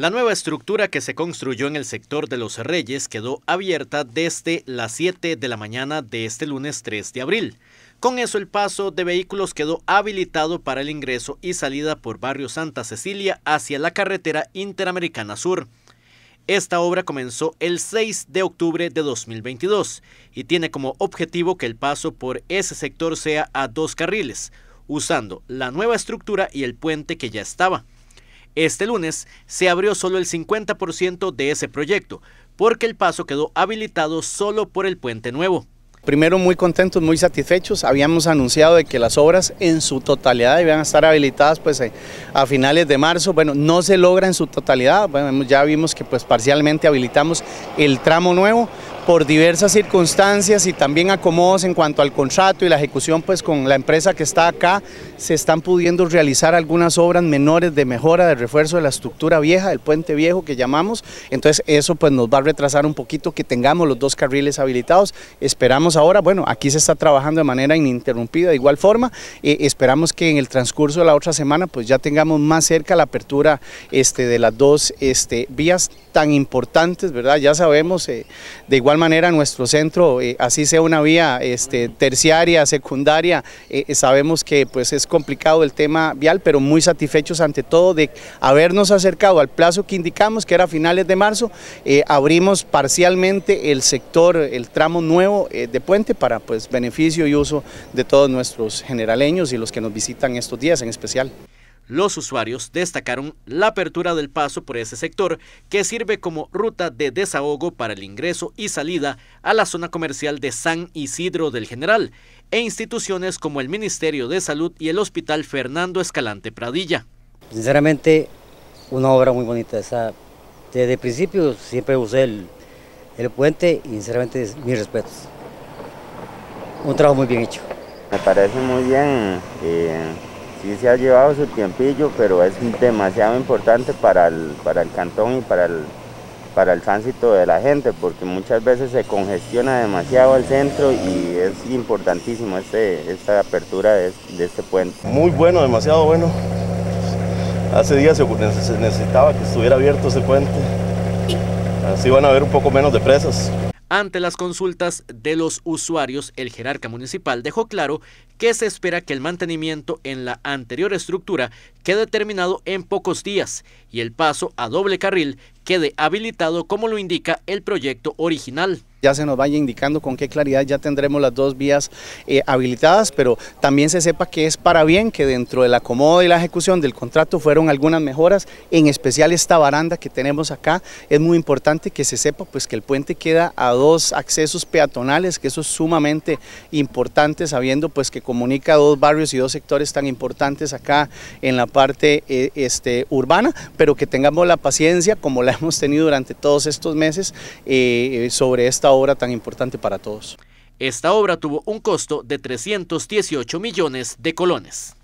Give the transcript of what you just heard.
La nueva estructura que se construyó en el sector de Los Reyes quedó abierta desde las 7 de la mañana de este lunes 3 de abril. Con eso el paso de vehículos quedó habilitado para el ingreso y salida por barrio Santa Cecilia hacia la carretera Interamericana Sur. Esta obra comenzó el 6 de octubre de 2022 y tiene como objetivo que el paso por ese sector sea a dos carriles, usando la nueva estructura y el puente que ya estaba. Este lunes se abrió solo el 50% de ese proyecto, porque el paso quedó habilitado solo por el puente nuevo. Primero muy contentos, muy satisfechos. Habíamos anunciado de que las obras en su totalidad iban a estar habilitadas pues, eh, a finales de marzo. Bueno, no se logra en su totalidad. Bueno, ya vimos que pues, parcialmente habilitamos el tramo nuevo por diversas circunstancias y también acomodos en cuanto al contrato y la ejecución, pues con la empresa que está acá, se están pudiendo realizar algunas obras menores de mejora, de refuerzo de la estructura vieja, del puente viejo que llamamos, entonces eso pues nos va a retrasar un poquito que tengamos los dos carriles habilitados, esperamos ahora, bueno, aquí se está trabajando de manera ininterrumpida de igual forma, eh, esperamos que en el transcurso de la otra semana pues ya tengamos más cerca la apertura este, de las dos este, vías tan importantes, ¿verdad? Ya sabemos, eh, de igual manera nuestro centro, eh, así sea una vía este, terciaria, secundaria, eh, eh, sabemos que pues es complicado el tema vial, pero muy satisfechos ante todo de habernos acercado al plazo que indicamos, que era finales de marzo, abrimos parcialmente el sector, el tramo nuevo de puente para pues beneficio y uso de todos nuestros generaleños y los que nos visitan estos días en especial. Los usuarios destacaron la apertura del paso por ese sector, que sirve como ruta de desahogo para el ingreso y salida a la zona comercial de San Isidro del General, e instituciones como el Ministerio de Salud y el Hospital Fernando Escalante Pradilla. Sinceramente, una obra muy bonita. Desde el principio siempre usé el, puente y sinceramente mis respetos. Un trabajo muy bien hecho. Me parece muy bien. Eh, sí se ha llevado su tiempillo, pero es demasiado importante para el, para el cantón y para el, para el tránsito de la gente, porque muchas veces se congestiona demasiado el centro y es importantísimo este, esta apertura de, de este puente. Muy bueno, demasiado bueno. Hace días se necesitaba que estuviera abierto ese puente. Así van a haber un poco menos de presas. Ante las consultas de los usuarios, el jerarca municipal dejó claro que se espera que el mantenimiento en la anterior estructura quede terminado en pocos días y el paso a doble carril quede habilitado como lo indica el proyecto original ya se nos vaya indicando con qué claridad ya tendremos las dos vías eh, habilitadas, pero también se sepa que es para bien que dentro del acomodo y la ejecución del contrato fueron algunas mejoras, en especial esta baranda que tenemos acá, es muy importante que se sepa pues que el puente queda a dos accesos peatonales, que eso es sumamente importante sabiendo pues que comunica dos barrios y dos sectores tan importantes acá en la parte eh, este, urbana, pero que tengamos la paciencia como la hemos tenido durante todos estos meses eh, sobre esta obra tan importante para todos. Esta obra tuvo un costo de 318 millones de colones.